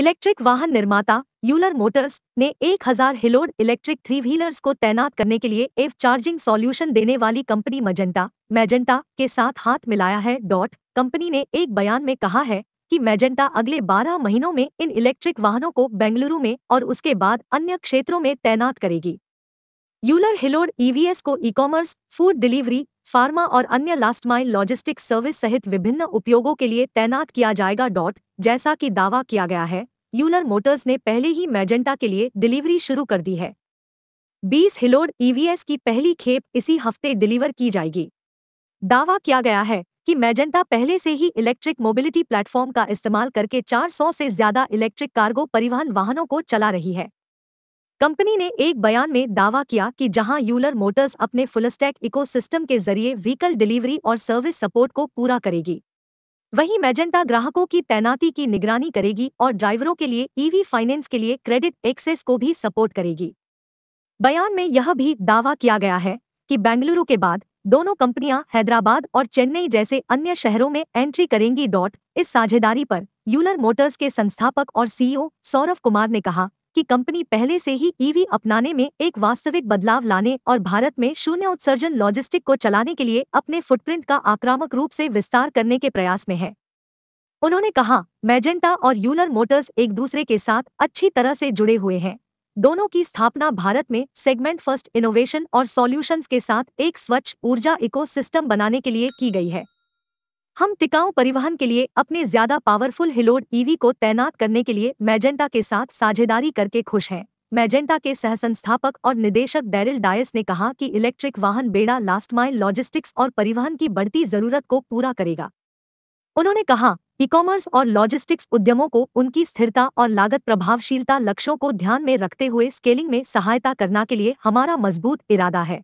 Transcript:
electric वाहन निर्माता Euler Motors ने 1000 हिलोड इलेक्ट्रिक थ्री व्हीलर्स को तैनात करने के लिए एफ चार्जिंग सॉल्यूशन देने वाली कंपनी मजेंटा मैजेंटा के साथ हाथ मिलाया है डॉट कंपनी ने एक बयान में कहा है कि मैजेंटा अगले 12 महीनों में इन इलेक्ट्रिक वाहनों को बेंगलुरु में और उसके बाद अन्य क्षेत्रों में तैनात करेगी यूलर हिलोड ईवीएस को e commerce food delivery pharma और अन्य लास्ट माइल लॉजिस्टिक सर्विस सहित विभिन्न उपयोगों के लिए तैनात किया जाएगा डॉट जैसा कि दावा किया गया है यूलर मोटर्स ने पहले ही मैजेंटा के लिए डिलीवरी शुरू कर दी है 20 हिलोड ईवीएस e की पहली खेप इसी हफ्ते डिलीवर की जाएगी दावा किया गया है कि मैजेंटा पहले से ही इलेक्ट्रिक मोबिलिटी प्लेटफॉर्म का इस्तेमाल करके 400 से ज्यादा इलेक्ट्रिक कार्गो परिवहन वाहनों को चला रही है कंपनी ने एक बयान में दावा किया कि जहां यूलर मोटर्स अपने फुलस्टैक इकोसिस्टम के जरिए व्हीकल डिलीवरी और सर्विस सपोर्ट को पूरा करेगी वहीं मैजेंटा ग्राहकों की तैनाती की निगरानी करेगी और ड्राइवरों के लिए ईवी e फाइनेंस के लिए क्रेडिट एक्सेस को भी सपोर्ट करेगी बयान में यह भी दावा किया गया है कि बेंगलुरु के बाद दोनों कंपनियां हैदराबाद और चेन्नई जैसे अन्य शहरों में एंट्री करेंगी डॉट इस साझेदारी पर यूलर मोटर्स के संस्थापक और सीईओ e सौरभ कुमार ने कहा कि कंपनी पहले से ही ईवी अपनाने में एक वास्तविक बदलाव लाने और भारत में शून्य उत्सर्जन लॉजिस्टिक को चलाने के लिए अपने फुटप्रिंट का आक्रामक रूप से विस्तार करने के प्रयास में है उन्होंने कहा मैजेंटा और यूलर मोटर्स एक दूसरे के साथ अच्छी तरह से जुड़े हुए हैं दोनों की स्थापना भारत में सेगमेंट फर्स्ट इनोवेशन और सॉल्यूशंस के साथ एक स्वच्छ ऊर्जा इकोसिस्टम बनाने के लिए की गई है हम टिकाऊ परिवहन के लिए अपने ज्यादा पावरफुल हिलोड ईवी e को तैनात करने के लिए मैजेंटा के साथ साझेदारी करके खुश हैं मैजेंटा के सह संस्थापक और निदेशक डैरिल डायस ने कहा कि इलेक्ट्रिक वाहन बेड़ा लास्ट माइल लॉजिस्टिक्स और परिवहन की बढ़ती जरूरत को पूरा करेगा उन्होंने कहा ई कॉमर्स और लॉजिस्टिक्स उद्यमों को उनकी स्थिरता और लागत प्रभावशीलता लक्ष्यों को ध्यान में रखते हुए स्केलिंग में सहायता करना के लिए हमारा मजबूत इरादा है